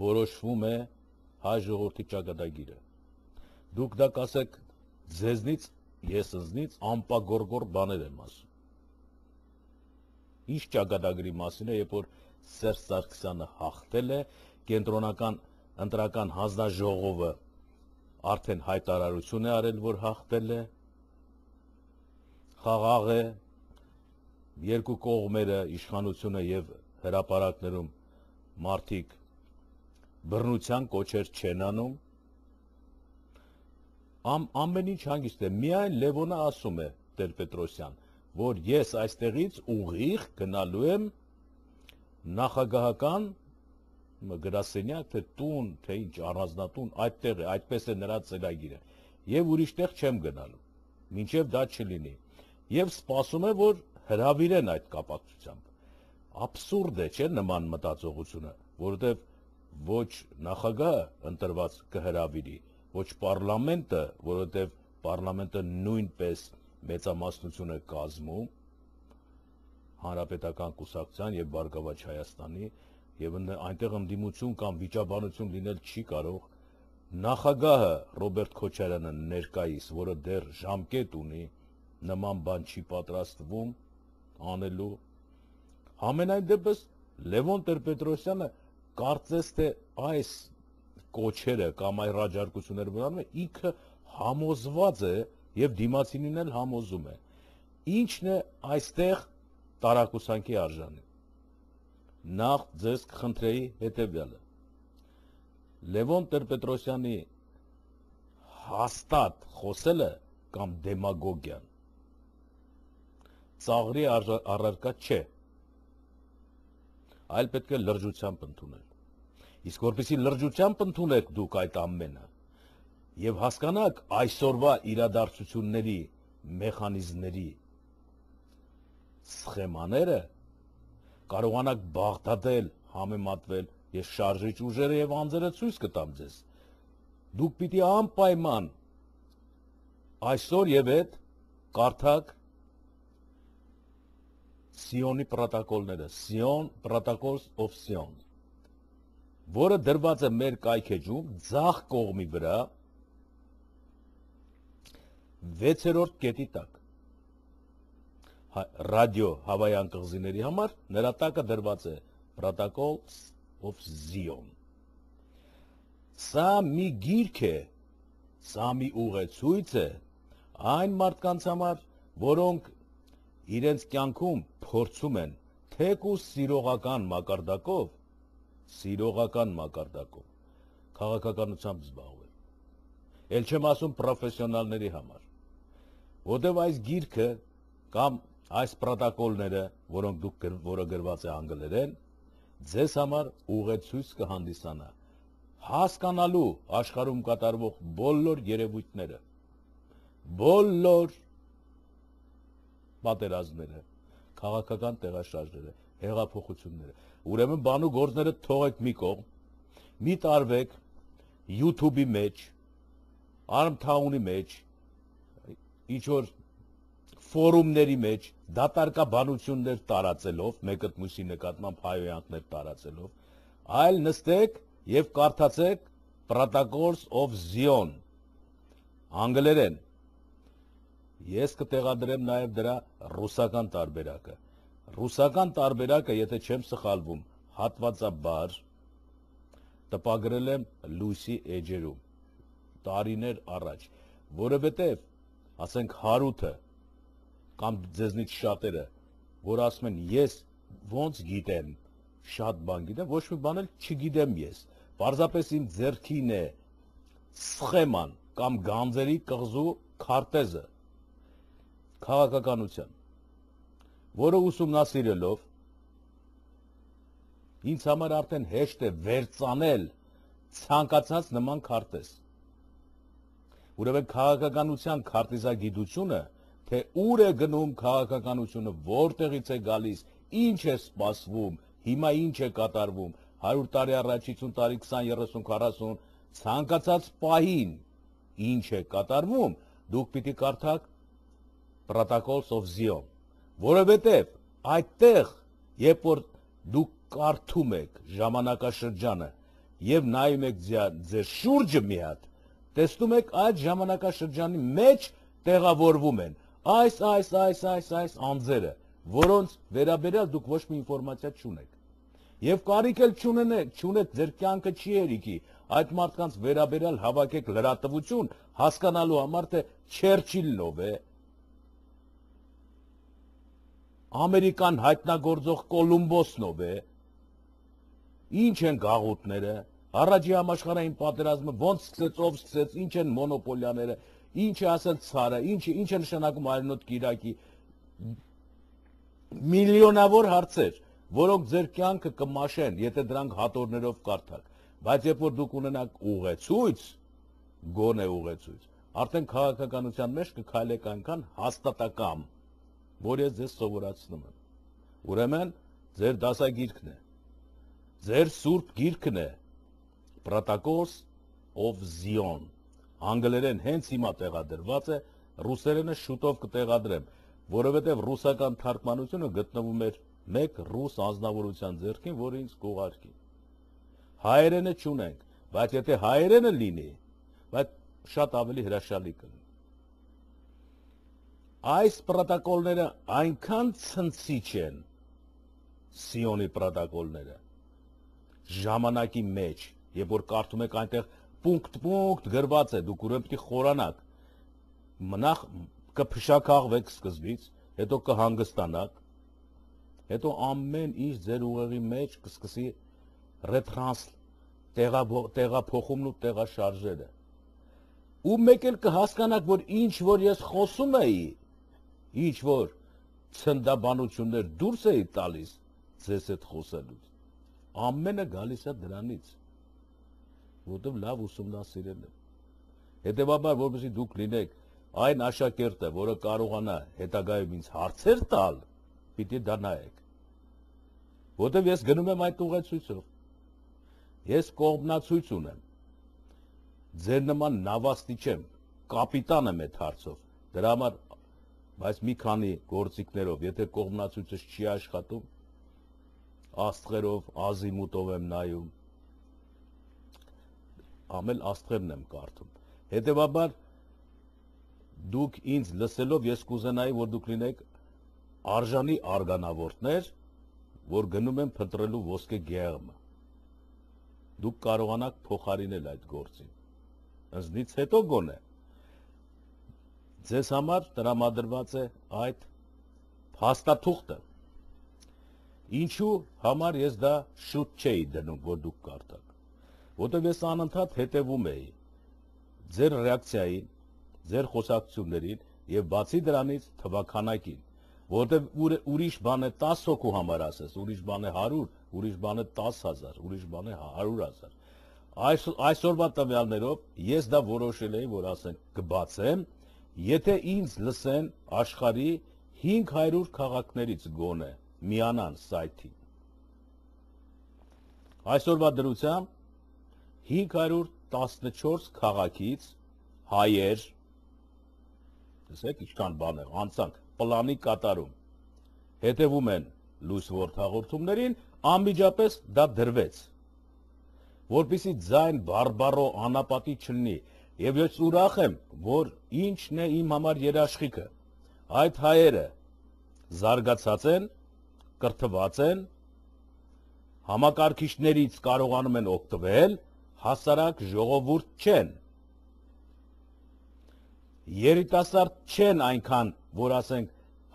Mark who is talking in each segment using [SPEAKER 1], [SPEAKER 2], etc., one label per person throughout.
[SPEAKER 1] որոշվում է հայ ժողովրդի ճակատագիրը։ Դուք դա կասեք ձեզնից, ես ինձնից ամպագորգոր բաներ եմ ասում։ Ինչ ճակատագրի մասին է, երբ որ Սերժ Սարգսյանը հաղթել է կենտրոնական ընտրական հանձնաժողովը արդեն հայտարարություն է արել, որ հաղթել է։ Խաղաղ է երկու կողմերը, իշխանությունը եւ հրաապարակներում մարդիկ բռնության կոչեր չեն անում։ Ամ ամեն ինչ հանգիստ է։ Միայն Լևոնը ասում է Տեր-Պետրոսյան, որ ես այստեղից ուղիղ գնալու եմ նախագահական գրասենյակ, թե տուն, թե ինչ առանձնատուն, այդտեղ է, այդպես է նրա ծրագիրը։ Եվ ուրիշտեղ չեմ գնալու։ Մինչև դա չլինի։ Եվ սպասում է, որ հրավիրեն այդ կապակցությամբ։ Աբսուրդ է, չէ՞, նման մտածողությունը, որովհետև ոչ նախագահը ընտրված կհրավիրի, ոչ պարլամենտը, որովհետև պարլամենտը նույնպես մեծամասնությունը կազմում հանրապետական կուսակցության եւ Բարգավաճ Հայաստանի եւ այնտեղ ընդդիմություն կամ վիճաբանություն լինել չի կարող նախագահը Ռոբերտ Քոչարյանը ներկայիս, որը դեռ ժամկետ ունի, նման բան չի պատրաստվում անելու։ Համենայն դեպս Լևոն Տեր-Պետրոսյանը կարծես թե այս կոչերը կամ այ հրաժարակությունները բնանում է ինքը համոզված է եւ դիմացինին էլ համոզում է ինչն է այստեղ տարակուսանքի արժանի նախ ձեզ կխնդրեի հետեւյալը Լևոն Տեր-Պետրոսյանի հաստատ խոսելը կամ դեմագոգիան ծաղրի առ, առարկա չէ այլ պետք է լրջությամբ ընդունել Իսկ որպեսի լրջությամբ ընդունեք դուք այդ ամենը եւ հասկանաք այսօրվա իրադարձությունների մեխանիզմների սխեմաները կարողանաք բաղդատել, համեմատվել ես շարժիչ ուժերը եւ անձերը ցույց կտամ ձեզ։ Դուք պիտի անպայման այսօր եւ այդ կարդակ Սիոնի պրոտոկոլները, Սիոն, Protocols of Sion որը դրված է մեր կայքեջում ձախ կողմի վրա 6-րդ կետի տակ։ հա, Ռադիո հավայան կղզիների համար նրա տակը դրված է Protocol of Zion։ Սա մի գիրք է, սա մի ուղեցույց է այն մարդկանց համար, որոնք իրենց կյանքում փորձում են թեկուս սիրողական մակարդակով սիրողական մակարդակով քաղաքականությամբ զբաղվել։ Էլ չեմ ասում պրոֆեսիոնալների համար, որտեղ այս գիրքը կամ այս պրոտոկոլները, որոնք դուք որը գրված է անգլերեն, ձեզ համար ուղեցույց կհանդիսանա հասկանալու աշխարհում կատարվող բոլոր երևույթները, բոլոր պատերազմները, քաղաքական տեղաշարժերը, հեղափոխությունները։ Ուրեմն բանու գործները թողեք մի կողմ, մի տարվեք YouTube-ի մեջ, Armtown-ի մեջ, ինչ որ ֆորումների մեջ դատարկաբանություններ տարածելով, մեկը մյուսի նկատմամբ հայոյանքներ տարածելով, այլ նստեք եւ կարդացեք Protocols of Zion անգլերեն։ Ես կտեղադրեմ նաեւ դրա ռուսական տարբերակը։ Ռուսական տարբերակը, եթե չեմ սխալվում, հատվածաբար տպագրել եմ լույսի էջերում տարիներ առաջ, որովհետև ասենք հարութը կամ ձեզնից շատերը, որ ասում են ես ոնց գիտեմ, շատ բան գիտեմ, ոչ մի բան էլ չգիտեմ ես։ Պարզապես իմ ձեռքին է սխեման կամ գանձերի կղզու քարտեզը քաղաքականության որը ուսումնասիրելով ինձ համար արդեն հեշտ է վերցանել ցանկացած նման քարտեզ։ Որևէ քաղաքականության քարտեզագիտությունը, թե ուր է գնում քաղաքականությունը, որտեղից է գալիս, ինչ է սպասվում, հիմա ինչ է կատարվում 100 տարի առաջ 50 տարի 20 30 40 ցանկացած պահին ինչ է կատարվում, դուք պիտի կարդաք Protocols of Zion Որովհետև այդտեղ, երբ որ դուք կարդում եք ժամանակաշրջանը եւ նայում եք ձեր շուրջը մի հատ, տեսնում եք այդ ժամանակաշրջանի մեջ տեղավորվում են այս այս այս այս այս անձերը, որոնց վերաբերյալ դուք ոչ մի ինֆորմացիա չունեք։ Եվ կարիք էլ չունենեք, չունեք ձեր կյանքը չի երիկի, այդ մարդկանց վերաբերյալ հավաքեք լրատվություն հասկանալու համար թե Չերչիլն ով է, Ամերիկան հայտնագործող Կոլումբոսնով է։ Ինչ են գաղութները, առաջի համաշխարհային պատերազմը ոնց սկսեց, ով սկսեց, ինչ են մոնոպոլիաները, ինչ է ասել ցարը, ինչ ինչ է նշանակում արենոտ Կիրակի։ Միլիոնավոր հարցեր, որոնք ձեր կյանքը կմաշեն, եթե դրանք հատորներով կարդաք։ Բայց երբ որ դուք ունենաք ուղեցույց, գոնե ուղեցույց, արդեն քաղաքականության մեջ կքայլեք այնքան հաստատակամ որ ես ձեզ սովորացնում եմ։ Ուրեմն ձեր դասագիրքն է։ Ձեր սուրբ գիրքն է։ Պրոտոկոս of Zion։ Անգլերեն հենց հիմա տեղադրված է, ռուսերենը շուտով կտեղադրեմ, որովհետև ռուսական թարգմանությունը գտնվում էր մեկ ռուս անznավորության ձեռքին, որը ինձ կուղարկի։ Հայերենը չունենք, բայց եթե հայերենը լինի, բայց շատ ավելի հրաշալի կլինի այս պրոտոկոլները այնքան ցնցիչ են Սիոնի պրոտոկոլները ժամանակի մեջ, երբ որ կարդում եք այնտեղ պունկտ պունկտ գրված է, դուք ուրեմն պետք է խորանաք։ Մնախ կփշակաղվեք սկզբից, հետո կհանգստանաք, հետո ամեն ինչ ձեր ուղեղի մեջ կսկսի ռետրանս տեղափոխումն ու տեղաշարժերը։ Ու մեկ էլ կհասկանաք, որ ինչ որ ես խոսում էի, ինչ որ ցնդաբանություններ դուրս էի տալիս ձեզ հետ խոսելուց ամենը գալիս է դրանից որովհետև լավ ուսումնասիրել եմ հետեւաբար որովհետեւ դուք լինեք այն աշակերտը որը կարողանա հետագայում ինձ հարցեր տալ պիտի դա նայեք որովհետև ես գնում եմ այդ ուղեցույցով ես կողմնացույց ունեմ ձեր նման նավաստի չեմ կապիտան եմ այդ հարցով դրա համար Բայց մի քանի գործիքներով, եթե կողմնացուցիչ չի աշխատում, աստղերով, ազիմուտով եմ նայում, ամել աստղերն եմ կարդում։ Հետևաբար դուք ինձ լսելով ես կուզենայի, որ դուք լինեք արժանի արգանավորտներ, որ գնում են փնտրելու ոսկե գեղմը։ Դուք կարողանաք փոխարինել այդ գործին։ Ինձնից հետո գոնե Ձեզ համար տրամադրված է այդ փաստաթուղթը։ Ինչու համար ես դա շուտ չէի դնում, որ դուք կարդաք։ Որտեւ ես անընդհատ հետևում էի ձեր ռեակցիային, ձեր խոսակցություններին եւ բացի դրանից թվականակին, որտեւ ուր, ուրիշ բան է 10 հոգու համար ասես, ուրիշ բան է 100, ուրիշ բան է 10000, ուրիշ բան է 100000 այս այսօրվա տվյալներով ես դա որոշել էի, որ ասենք կբացեմ Եթե ինձ լսեն աշխարի 500 քաղաքներից գոնե միանան սայթին։ Այսօրվա դրությամբ 514 քաղաքից հայեր Տեսեք ինչքան բան է, անցանք պլանի կատարում։ Հետևում են լույս ворթ հաղորդումներին, անմիջապես դա դրվեց։ Որպիսի ձայն բարբարո անապատի չլինի, Եվ ես ուրախ եմ, որ ինչն է իմ համար երաշխիքը։ Այդ հայերը զարգացած են, կրթված են, համակարգիչներից կարողանում են օգտվել, հասարակ ժողովուրդ չեն։ Երիտասարդ չեն այնքան, որ ասենք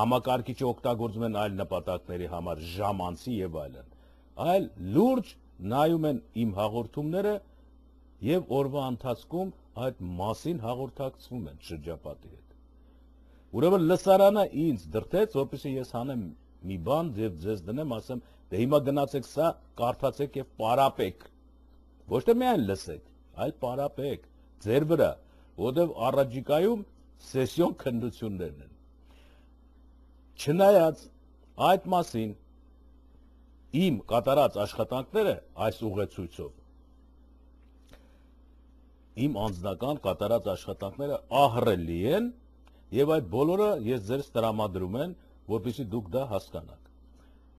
[SPEAKER 1] համակարգիչը օգտագործում են այլ նպատակների համար, ժամանցի եւ այլն, այլ լուրջ նայում են իմ հաղորդումները եւ օրվա ընթացքում այդ մասին հաղորդակցվում են շրջապատի հետ։ Ուրեմն լսարանը ինձ դրթեց, որպեսզի ես հանեմ մի բան եւ ձեզ դնեմ, ասեմ, դե հիմա գնացեք սա, կարդացեք եւ պարապեք։ Ոչ թե միայն լսեք, այլ պարապեք ձեր վրա, որտեղ առաջիկայում սեսիոն քննություններն են։ Չնայած այդ մասին իմ կատարած աշխատանքները այս ուղեցույցով իմ անձնական կատարած աշխատանքները ահռելի են եւ այդ բոլորը ես ձեզ տրամադրում եմ, որպեսզի դուք դա հասկանաք։